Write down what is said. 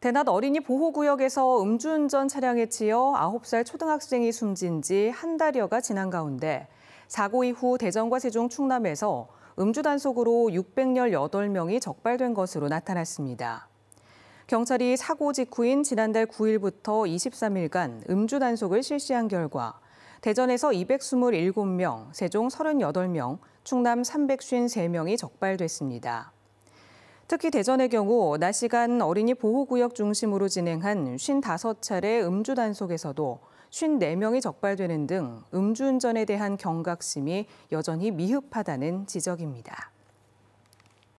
대낮 어린이 보호구역에서 음주운전 차량에 치여 9살 초등학생이 숨진 지 한 달여가 지난 가운데 사고 이후 대전과 세종 충남에서 음주 단속으로 618명이 적발된 것으로 나타났습니다. 경찰이 사고 직후인 지난달 9일부터 23일간 음주 단속을 실시한 결과 대전에서 227명, 세종 38명, 충남 353명이 적발됐습니다. 특히 대전의 경우 낮 시간 어린이 보호구역 중심으로 진행한 55차례 음주 단속에서도 54명이 적발되는 등 음주운전에 대한 경각심이 여전히 미흡하다는 지적입니다.